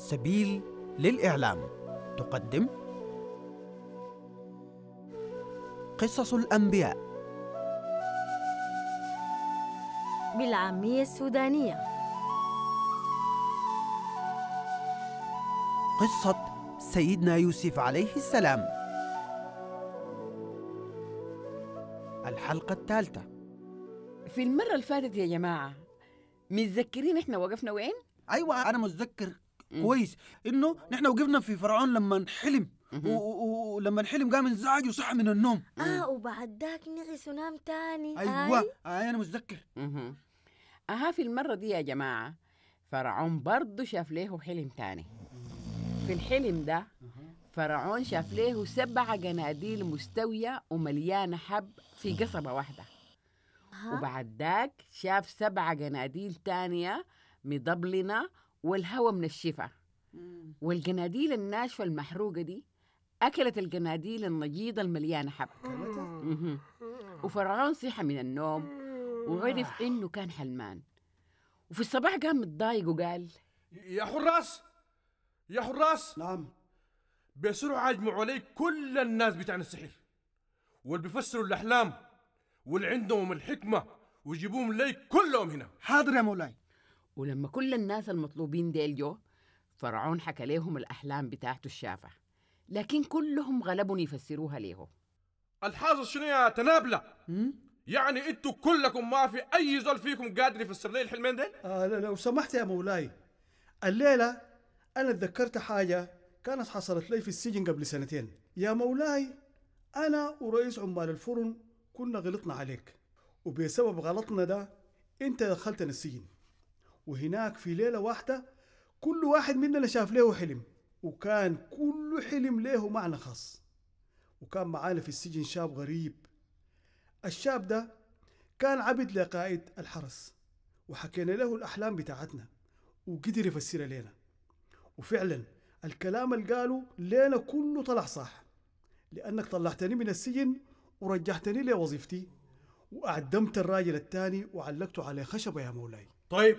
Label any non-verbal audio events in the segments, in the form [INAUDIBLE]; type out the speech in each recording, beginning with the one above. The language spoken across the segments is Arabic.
سبيل للإعلام تقدم قصص الأنبياء بالعامية السودانية قصة سيدنا يوسف عليه السلام الحلقة الثالثة في المرة اللي فاتت يا جماعة متذكرين احنا وقفنا وين؟ ايوه انا متذكر كويس انه نحن وقفنا في فرعون لما انحلم ولما انحلم قام انزعج وصحى من النوم اه وبعد ذاك نعس ونام تاني ايوه آي. آي آه، انا متذكر اها في المره دي يا جماعه فرعون برضه شاف له حلم تاني في الحلم ده فرعون شاف له سبع قناديل مستوية ومليانة حب في قصبة واحدة وبعد ذاك شاف سبع قناديل تانية مضبلنة والهواء من الشفا والجناديل الناشفه المحروقه دي اكلت الجناديل النجيضه المليانه حب وفرعون صحى من النوم وعرف انه كان حلمان وفي الصباح قام متضايق وقال يا حراس يا حراس نعم بسرعة اجمعوا علي كل الناس بتاعنا السحر واللي بيفسروا الأحلام واللي عندهم الحكمة ويجيبوهم لي كلهم هنا حاضر يا مولاي ولما كل الناس المطلوبين ديل جو فرعون حكى لهم الأحلام بتاعته الشافة لكن كلهم غلبوا يفسروها ليه الحاصل شنو يا تنابلة؟ يعني انتوا كلكم ما في اي زول فيكم قادر يفسر لي الحلمين ديل؟ آه لا لو سمحت يا مولاي الليلة أنا تذكرت حاجة كانت حصلت لي في السجن قبل سنتين يا مولاي أنا ورئيس عمال الفرن كنا غلطنا عليك وبسبب غلطنا ده أنت دخلتنا السجن وهناك في ليلة واحدة كل واحد مننا شاف له حلم وكان كل حلم له معنى خاص وكان معانا في السجن شاب غريب الشاب ده كان عبد لقائد الحرس وحكينا له الأحلام بتاعتنا وقدر يفسرها لنا وفعلا الكلام اللي قاله لنا كله طلع صح لأنك طلعتني من السجن ورجعتني لوظيفتي وأعدمت الراجل الثاني وعلقته على خشبة يا مولاي طيب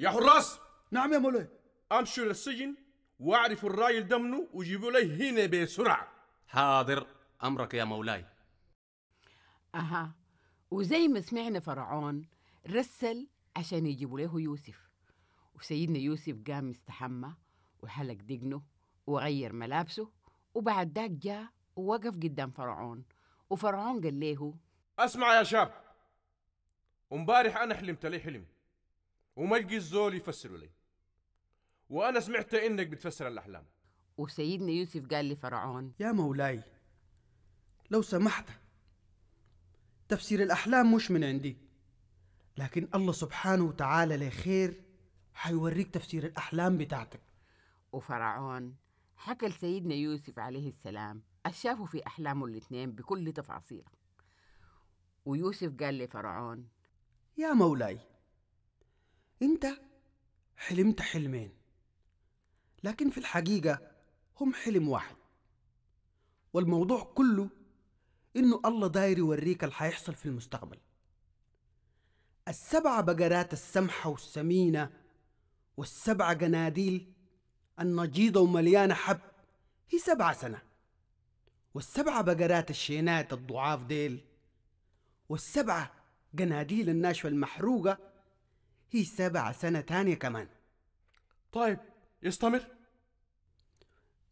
يا حراس نعم يا مولاي امشوا للسجن واعرفوا الراجل دمنه وجيبوا لي هنا بسرعه حاضر امرك يا مولاي اها وزي ما سمعنا فرعون رسل عشان يجيبوا له يوسف وسيدنا يوسف قام استحمى وحلق دقنه وغير ملابسه وبعد ذاك جاء ووقف قدام فرعون وفرعون قال له اسمع يا شاب امبارح انا حلمت لي حلم وما لقي الزول يفسروا لي وانا سمعت انك بتفسر الاحلام وسيدنا يوسف قال لفرعون يا مولاي لو سمحت تفسير الاحلام مش من عندي لكن الله سبحانه وتعالى لخير حيوريك تفسير الاحلام بتاعتك وفرعون حكى لسيدنا يوسف عليه السلام شافه في احلامه الاثنين بكل تفاصيله ويوسف قال لفرعون يا مولاي انت حلمت حلمين لكن في الحقيقة هم حلم واحد والموضوع كله إنه الله داير يوريك اللي حيحصل في المستقبل السبع بقرات السمحة والسمينة والسبع قناديل النجيضة ومليانة حب هي سبعة سنة والسبع بقرات الشينات الضعاف ديل والسبعة قناديل الناشفة المحروقة هي سبع سنة تانية كمان طيب استمر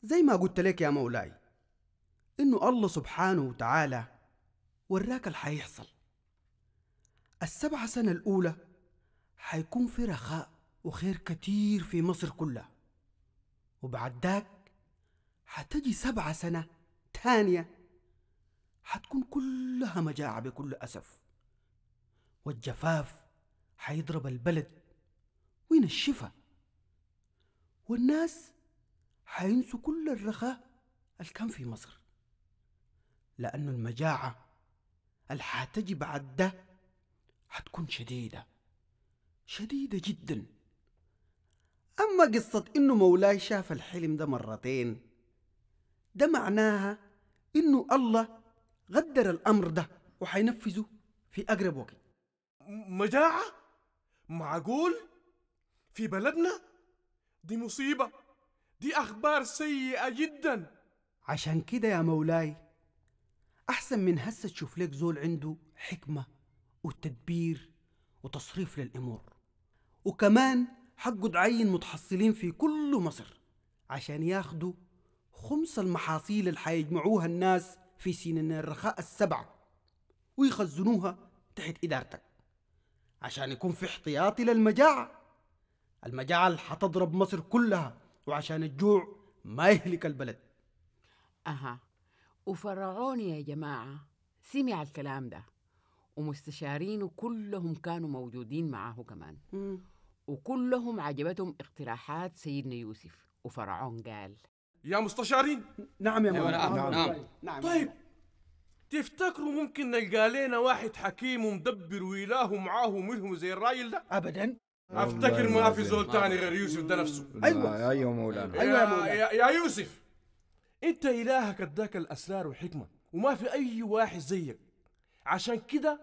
زي ما قلت لك يا مولاي إنه الله سبحانه وتعالى وراك اللي حيحصل السبع سنة الأولى حيكون في رخاء وخير كتير في مصر كلها وبعد ذاك حتجي سبعة سنة تانية حتكون كلها مجاعة بكل أسف والجفاف حيضرب البلد وينشفها والناس حينسوا كل الرخاء اللي كان في مصر لأنه المجاعة اللي حتجي بعد ده حتكون شديدة شديدة جدا أما قصة إنه مولاي شاف الحلم ده مرتين ده معناها إنه الله غدر الأمر ده وحينفذه في أقرب وقت مجاعة؟ معقول في بلدنا دي مصيبة دي أخبار سيئة جدا عشان كده يا مولاي أحسن من هسه تشوف لك زول عنده حكمة وتدبير وتصريف للأمور وكمان حقه تعين متحصلين في كل مصر عشان ياخدوا خمس المحاصيل اللي حيجمعوها الناس في سنين الرخاء السبعة ويخزنوها تحت إدارتك عشان يكون في احتياطي للمجاعة المجاعة اللي حتضرب مصر كلها وعشان الجوع ما يهلك البلد أها وفرعون يا جماعة سمع الكلام ده ومستشارينه كلهم كانوا موجودين معاه كمان مم. وكلهم عجبتهم اقتراحات سيدنا يوسف وفرعون قال يا مستشارين نعم يا مولانا نعم, نعم. نعم. نعم. طيب تفتكروا ممكن نلقى لنا واحد حكيم ومدبر وإله ومعاه وملهم زي الراجل ده؟ أبدا افتكر ما في زول تاني غير يوسف ده نفسه ايوه ايوه مولانا ايوه يا مولانا يا يوسف انت الهك اداك الاسرار والحكمه وما في اي واحد زيك عشان كده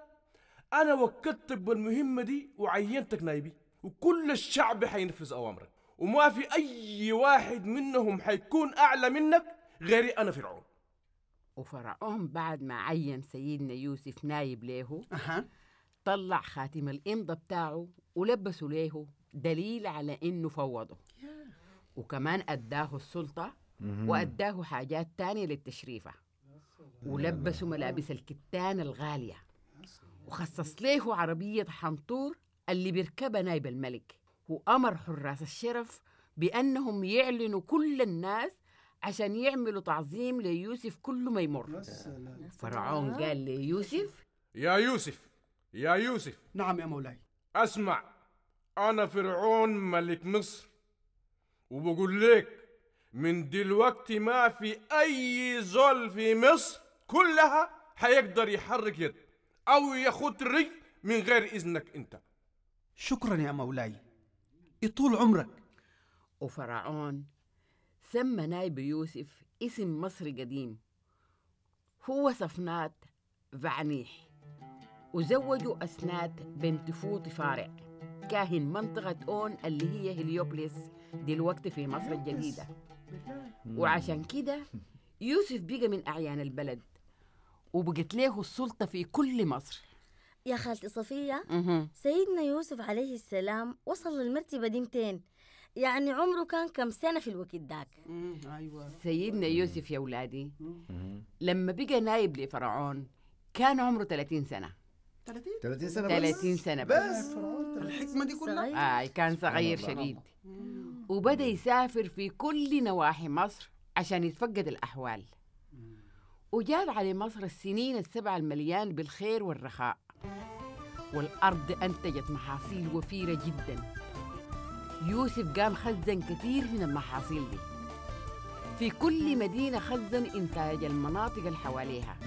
انا وكدتك بالمهمه دي وعينتك نايبي وكل الشعب حينفذ اوامرك وما في اي واحد منهم حيكون اعلى منك غيري انا فرعون وفرعون بعد ما عين سيدنا يوسف نايب له أه. طلع خاتم الإمضة بتاعه ولبسه له دليل على إنه فوضه وكمان أداه السلطة وأداه حاجات تانية للتشريفة ولبسه ملابس الكتان الغالية وخصص له عربية حنطور اللي بيركبها نايب الملك وأمر حراس الشرف بأنهم يعلنوا كل الناس عشان يعملوا تعظيم ليوسف كل ما يمر فرعون قال ليوسف يا يوسف يا يوسف نعم يا مولاي اسمع انا فرعون ملك مصر وبقول لك من دلوقتي ما في اي زول في مصر كلها هيقدر يحرك يد او ياخد رجل من غير اذنك انت شكرا يا مولاي يطول عمرك وفرعون سمى نايب يوسف اسم مصري قديم هو صفنات فعنيح وزوجوا أسنات بنت فوط فارع كاهن منطقة أون اللي هي هليوبليس دلوقتي في مصر الجديدة وعشان كده يوسف بقى من أعيان البلد وبقت له السلطة في كل مصر يا خالتي صفية سيدنا يوسف عليه السلام وصل للمرتبة دي متين يعني عمره كان كم سنة في الوقت ذاك أيوة. سيدنا يوسف يا ولادي لما بقى نايب لفرعون كان عمره 30 سنة 30 30 سنة 30 سنة بس, بس. الحكمة دي كلها آه كان صغير شديد وبدأ يسافر في كل نواحي مصر عشان يتفقد الأحوال وجاب على مصر السنين السبع المليان بالخير والرخاء والأرض أنتجت محاصيل وفيرة جداً يوسف قام خزن كثير من المحاصيل دي في كل مدينة خزن إنتاج المناطق اللي حواليها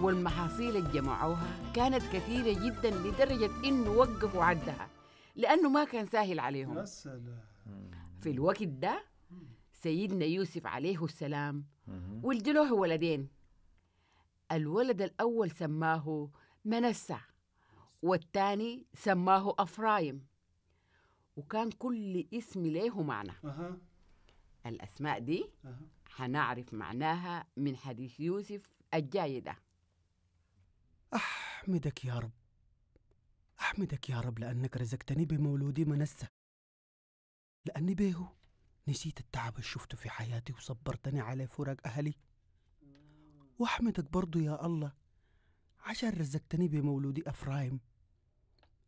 والمحاصيل اللي جمعوها كانت كثيرة جدا لدرجة إنه وقفوا عدها لأنه ما كان سهل عليهم يا سلام في الوقت ده سيدنا يوسف عليه السلام ولدله ولدين الولد الأول سماه منسع والثاني سماه أفرايم وكان كل اسم له معنى أه. الأسماء دي أه. هنعرف معناها من حديث يوسف الجاي ده أحمدك يا رب أحمدك يا رب لأنك رزقتني بمولودي منسة لأني به نسيت التعب اللي شفته في حياتي وصبرتني على فراق أهلي وأحمدك برضو يا الله عشان رزقتني بمولودي أفرايم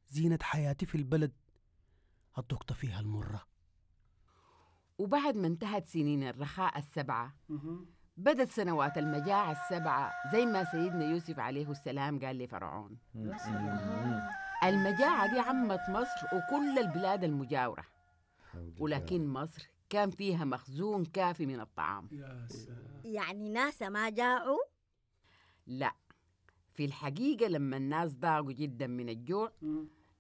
زينة حياتي في البلد الضغطة فيها المرة وبعد ما انتهت سنين الرخاء السبعة بدت سنوات المجاعة السبعة زي ما سيدنا يوسف عليه السلام قال لفرعون المجاعة دي عمت مصر وكل البلاد المجاورة ولكن مصر كان فيها مخزون كافي من الطعام يعني ناس ما جاعوا؟ لا في الحقيقة لما الناس ضاقوا جدا من الجوع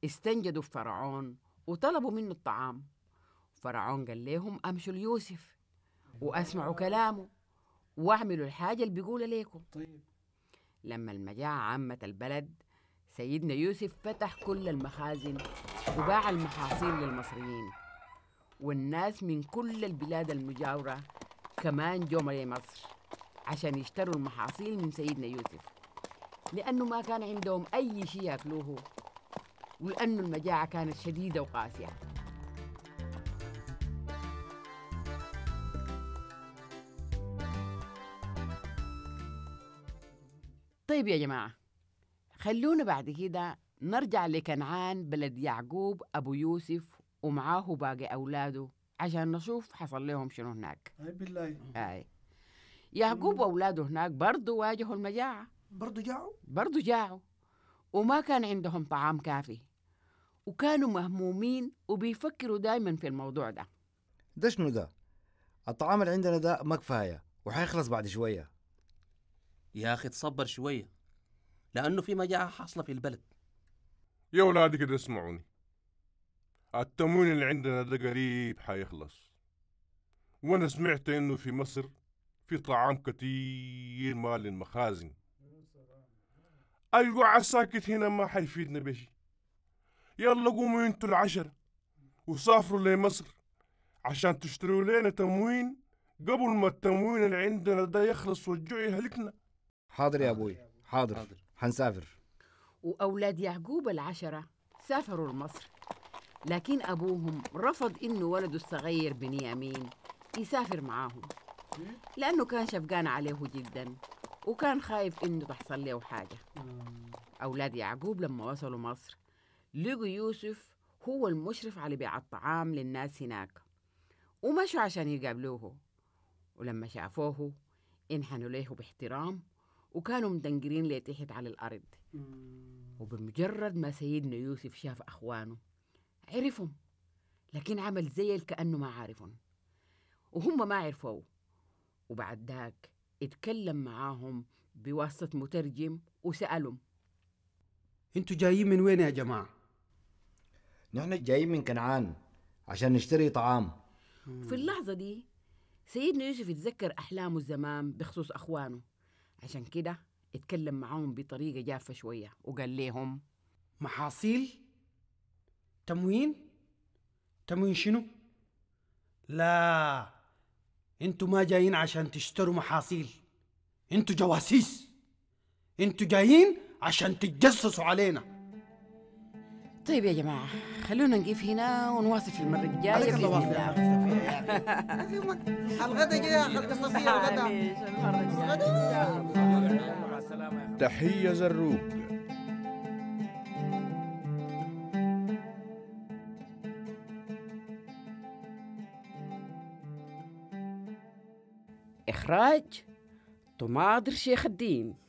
استنجدوا فرعون وطلبوا منه الطعام فرعون قال لهم امشوا ليوسف واسمعوا كلامه واعملوا الحاجة اللي بيقولها ليكم طيب لما المجاعة عمت البلد سيدنا يوسف فتح كل المخازن وباع المحاصيل للمصريين والناس من كل البلاد المجاورة كمان جو مصر عشان يشتروا المحاصيل من سيدنا يوسف لأنه ما كان عندهم أي شيء يأكلوه ولأن المجاعة كانت شديدة وقاسية طيب يا جماعة خلونا بعد كده نرجع لكنعان بلد يعقوب أبو يوسف ومعاه باقي أولاده عشان نشوف حصل لهم شنو هناك أي بالله أي يعقوب وأولاده هناك برضه واجهوا المجاعة برضه جاعوا برضه جاعوا وما كان عندهم طعام كافي وكانوا مهمومين وبيفكروا دايما في الموضوع ده ده شنو ده؟ الطعام اللي عندنا ده ما كفاية وحيخلص بعد شوية يا أخي تصبر شوية لأنه في مجاعة حاصلة في البلد يا ولادي كده اسمعوني التموين اللي عندنا ده قريب حيخلص وأنا سمعت إنه في مصر في طعام كتير مال المخازن القعد ساكت هنا ما حيفيدنا بشي يلا قوموا انتوا العشرة وسافروا لمصر عشان تشتروا لنا تموين قبل ما التموين اللي عندنا ده يخلص والجوع يهلكنا حاضر يا ابوي حاضر, حاضر. حنسافر وأولاد يعقوب العشرة سافروا لمصر لكن أبوهم رفض إنه ولده الصغير بنيامين يسافر معاهم لأنه كان شفقان عليه جداً وكان خايف إنه تحصل له حاجة آه. أولاد يعقوب لما وصلوا مصر لقوا يوسف هو المشرف على بيع الطعام للناس هناك ومشوا عشان يقابلوه ولما شافوه انحنوا ليه باحترام وكانوا مدنقرين ليه تحت على الأرض آه. وبمجرد ما سيدنا يوسف شاف أخوانه عرفهم لكن عمل زي كأنه ما عارفهم وهم ما عرفوه وبعد ذاك اتكلم معاهم بواسطة مترجم وسألهم انتوا جايين من وين يا جماعة؟ نحن جايين من كنعان عشان نشتري طعام في اللحظة دي سيدنا يوسف يتذكر أحلامه الزمان بخصوص أخوانه عشان كده اتكلم معاهم بطريقة جافة شوية وقال لهم محاصيل تموين تموين شنو لا انتوا ما جايين عشان تشتروا محاصيل انتوا جواسيس انتوا جايين عشان تتجسسوا علينا طيب يا جماعة خلونا نقف هنا ونواصل في المرة الجاية عليك الله الغدا جاء حلقة صفية [LAUGHS] الغدا تحية زروق graag, tomaat je zich gediend.